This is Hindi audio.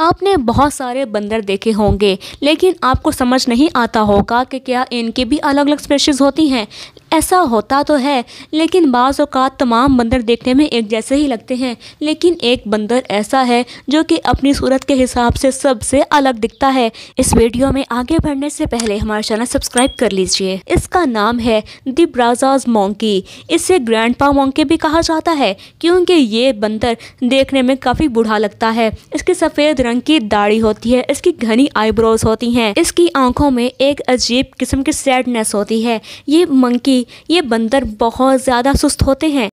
आपने बहुत सारे बंदर देखे होंगे लेकिन आपको समझ नहीं आता होगा कि क्या इनके भी अलग अलग स्पेशीज़ होती हैं ऐसा होता तो है लेकिन बाज़ अवत तमाम बंदर देखने में एक जैसे ही लगते हैं लेकिन एक बंदर ऐसा है जो कि अपनी सूरत के हिसाब से सबसे अलग दिखता है इस वीडियो में आगे बढ़ने से पहले हमारा चैनल सब्सक्राइब कर लीजिए इसका नाम है द ब्राजाज मोंकी इसे ग्रैंड पा मोंकी भी कहा जाता है क्योंकि ये बंदर देखने में काफ़ी बूढ़ा लगता है इसकी सफ़ेद रंग की दाढ़ी होती है इसकी घनी आईब्रोज होती हैं इसकी आंखों में एक अजीब किस्म की सैडनेस होती है ये मंकी ये बंदर बहुत ज़्यादा सुस्त होते हैं